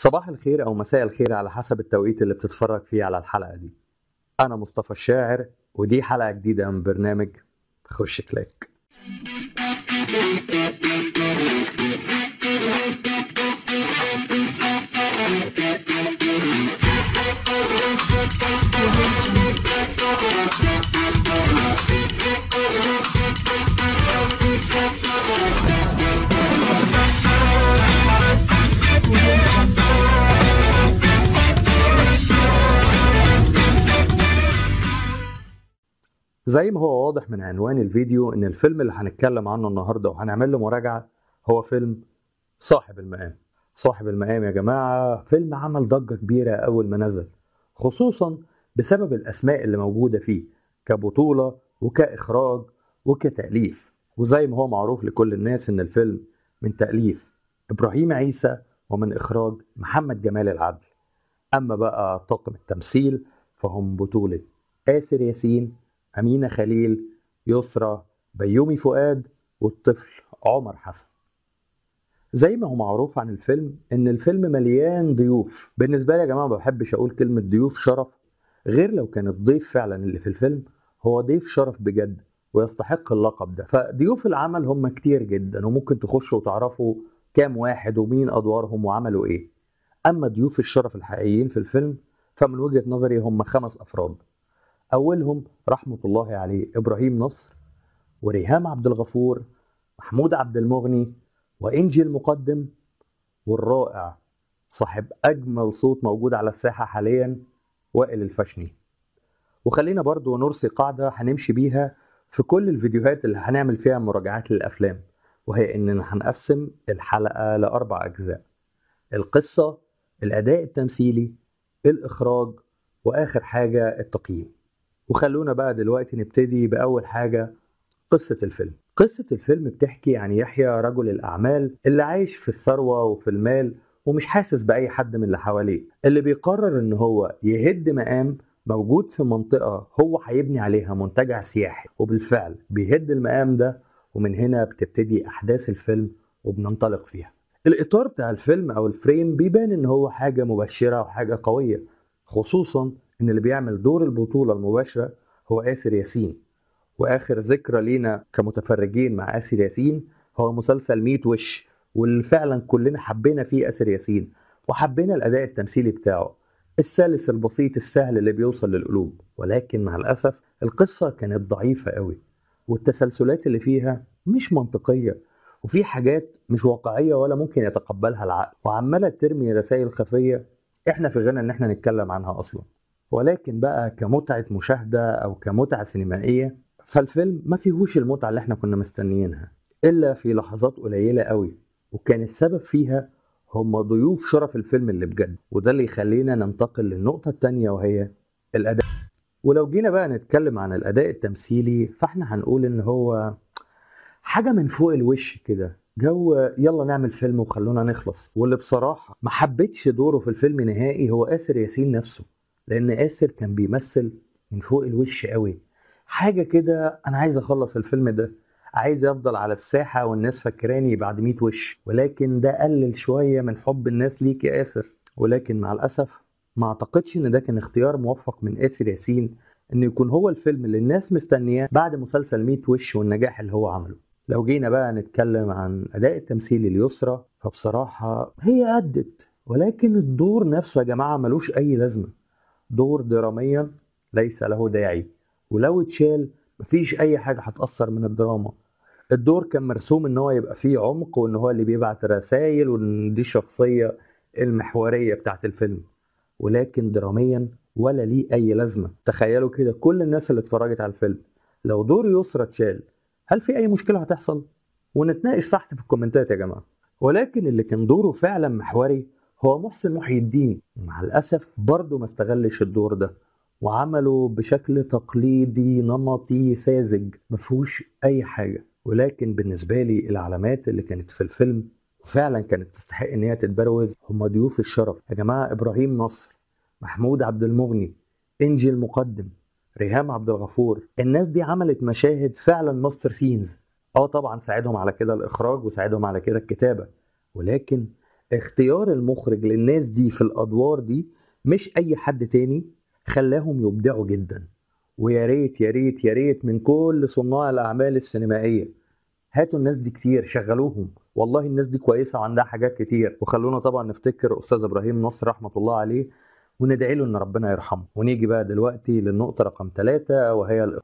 صباح الخير أو مساء الخير على حسب التوقيت اللي بتتفرج فيه على الحلقة دي أنا مصطفى الشاعر ودي حلقة جديدة من برنامج خش كلاك زي ما هو واضح من عنوان الفيديو ان الفيلم اللي هنتكلم عنه النهارده وهنعمل له مراجعه هو فيلم صاحب المقام صاحب المقام يا جماعه فيلم عمل ضجه كبيره اول ما نزل خصوصا بسبب الاسماء اللي موجوده فيه كبطوله وكاخراج وكتاليف وزي ما هو معروف لكل الناس ان الفيلم من تاليف ابراهيم عيسى ومن اخراج محمد جمال العدل اما بقى طاقم التمثيل فهم بطوله آسر ياسين أمينة خليل يسرى بيومي فؤاد والطفل عمر حسن زي ما هو معروف عن الفيلم ان الفيلم مليان ضيوف بالنسبه لي يا جماعه ما بحبش اقول كلمه ضيوف شرف غير لو كان الضيف فعلا اللي في الفيلم هو ضيف شرف بجد ويستحق اللقب ده فضيوف العمل هم كتير جدا وممكن تخشوا وتعرفوا كام واحد ومين ادوارهم وعملوا ايه اما ضيوف الشرف الحقيقيين في الفيلم فمن وجهه نظري هم خمس افراد أولهم رحمة الله عليه إبراهيم نصر وريهام عبد الغفور محمود عبد المغني وإنجي المقدم والرائع صاحب أجمل صوت موجود على الساحة حاليا وائل الفشني وخلينا برضو نرسي قاعدة هنمشي بيها في كل الفيديوهات اللي هنعمل فيها مراجعات للأفلام وهي إننا هنقسم الحلقة لأربع أجزاء القصة الأداء التمثيلي الإخراج وآخر حاجة التقييم وخلونا بقى دلوقتي نبتدي باول حاجه قصه الفيلم قصه الفيلم بتحكي عن يحيى رجل الاعمال اللي عايش في الثروه وفي المال ومش حاسس باي حد من اللي حواليه اللي بيقرر ان هو يهد مقام موجود في منطقه هو هيبني عليها منتجع سياحي وبالفعل بيهد المقام ده ومن هنا بتبتدي احداث الفيلم وبننطلق فيها الاطار بتاع الفيلم او الفريم بيبان ان هو حاجه مبشره وحاجه قويه خصوصا ان اللي بيعمل دور البطوله المباشره هو آسر ياسين واخر ذكرى لينا كمتفرجين مع آسر ياسين هو مسلسل ميت وش واللي فعلا كلنا حبينا فيه آسر ياسين وحبينا الاداء التمثيلي بتاعه السلس البسيط السهل اللي بيوصل للقلوب ولكن مع الاسف القصه كانت ضعيفه قوي والتسلسلات اللي فيها مش منطقيه وفي حاجات مش واقعيه ولا ممكن يتقبلها العقل وعماله ترمي رسائل خفيه احنا في غنى ان احنا نتكلم عنها اصلا ولكن بقى كمتعة مشاهدة أو كمتعة سينمائية فالفيلم ما فيهوش المتعة اللي احنا كنا مستنيينها إلا في لحظات قليلة قوي وكان السبب فيها هم ضيوف شرف الفيلم اللي بجد وده اللي يخلينا ننتقل للنقطة التانية وهي الأداء ولو جينا بقى نتكلم عن الأداء التمثيلي فاحنا هنقول إن هو حاجة من فوق الوش كده جو يلا نعمل فيلم وخلونا نخلص واللي بصراحة ما حبيتش دوره في الفيلم نهائي هو آسر ياسين نفسه لان اسر كان بيمثل من فوق الوش قوي حاجه كده انا عايز اخلص الفيلم ده عايز افضل على الساحه والناس فاكراني بعد 100 وش ولكن ده قلل شويه من حب الناس ليك يا اسر ولكن مع الاسف ما اعتقدش ان ده كان اختيار موفق من اسر ياسين انه يكون هو الفيلم اللي الناس مستنياه بعد مسلسل 100 وش والنجاح اللي هو عمله لو جينا بقى نتكلم عن اداء التمثيل اليسرى فبصراحه هي ادت ولكن الدور نفسه يا جماعه ملوش اي لازمه دور دراميا ليس له داعي ولو اتشال مفيش اي حاجه هتاثر من الدراما الدور كان مرسوم ان هو يبقى فيه عمق وان هو اللي بيبعت رسائل وان دي الشخصيه المحوريه بتاعه الفيلم ولكن دراميا ولا ليه اي لازمه تخيلوا كده كل الناس اللي اتفرجت على الفيلم لو دور يسرى اتشال هل في اي مشكله هتحصل ونتناقش تحت في الكومنتات يا جماعه ولكن اللي كان دوره فعلا محوري هو محسن محي الدين مع الأسف برضه ما استغلش الدور ده وعمله بشكل تقليدي نمطي ساذج فيهوش أي حاجة ولكن بالنسبة لي العلامات اللي كانت في الفيلم وفعلا كانت تستحق ان هي تتبروز هم ضيوف الشرف يا جماعه ابراهيم نصر محمود عبد المغني انجي المقدم ريهام عبد الغفور الناس دي عملت مشاهد فعلا ماستر سينز اه طبعا ساعدهم على كده الاخراج وساعدهم على كده الكتابه ولكن اختيار المخرج للناس دي في الادوار دي مش اي حد تاني خلاهم يبدعوا جدا ويا ريت يا ريت يا ريت من كل صناع الاعمال السينمائيه هاتوا الناس دي كتير شغلوهم والله الناس دي كويسه وعندها حاجات كتير وخلونا طبعا نفتكر استاذ ابراهيم نصر رحمه الله عليه وندعي له ان ربنا يرحمه ونيجي بقى دلوقتي للنقطه رقم ثلاثة وهي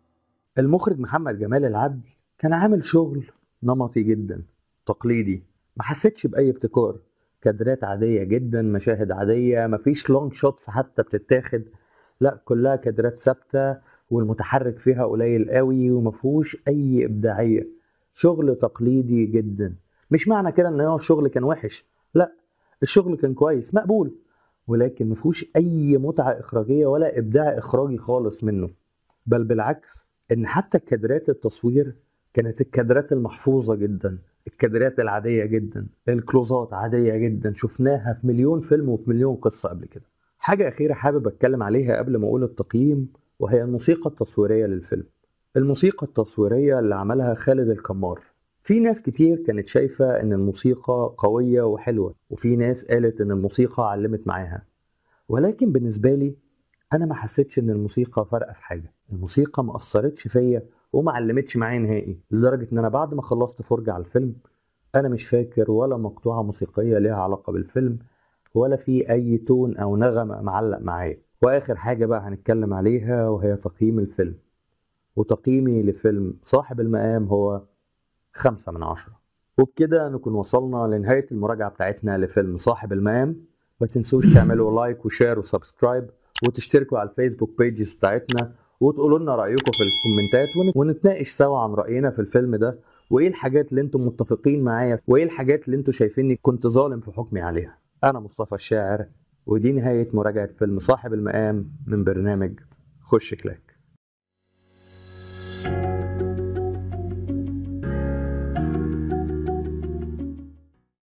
المخرج محمد جمال العدل كان عامل شغل نمطي جدا تقليدي ما حسيتش باي ابتكار كادرات عاديه جدا مشاهد عاديه مفيش لونج شوتس حتى بتتاخد لا كلها كادرات ثابته والمتحرك فيها قليل قوي ومفهوش اي ابداعيه شغل تقليدي جدا مش معنى كده ان هو الشغل كان وحش لا الشغل كان كويس مقبول ولكن مفهوش اي متعه اخراجيه ولا ابداع اخراجي خالص منه بل بالعكس ان حتى كادرات التصوير كانت الكادرات المحفوظه جدا الكادرات العاديه جدا الكلوزات عاديه جدا شفناها في مليون فيلم وفي مليون قصه قبل كده حاجه اخيره حابب اتكلم عليها قبل ما اقول التقييم وهي الموسيقى التصويريه للفيلم الموسيقى التصويريه اللي عملها خالد الكمار في ناس كتير كانت شايفة إن الموسيقى قوية وحلوة وفي ناس قالت إن الموسيقى علمت معاها ولكن بالنسبة لي أنا ما حسيتش إن الموسيقى فارقة في حاجة الموسيقى ما أثرتش فيا وما علمتش معايا نهائي لدرجه ان انا بعد ما خلصت فرجه على الفيلم انا مش فاكر ولا مقطوعه موسيقيه ليها علاقه بالفيلم ولا في اي تون او نغمه معلق معايا واخر حاجه بقى هنتكلم عليها وهي تقييم الفيلم وتقييمي لفيلم صاحب المقام هو خمسة من عشرة وبكده نكون وصلنا لنهاية المراجعة بتاعتنا لفيلم صاحب المقام ما تنسوش تعملوا لايك وشير وسبسكرايب وتشتركوا على الفيسبوك بيجز بتاعتنا وتقولوا لنا رايكم في الكومنتات ونتناقش سوا عن راينا في الفيلم ده وايه الحاجات اللي انتم متفقين معايا وايه الحاجات اللي انتم شايفيني كنت ظالم في حكمي عليها انا مصطفى الشاعر ودي نهايه مراجعه فيلم صاحب المقام من برنامج خش كلاك thank you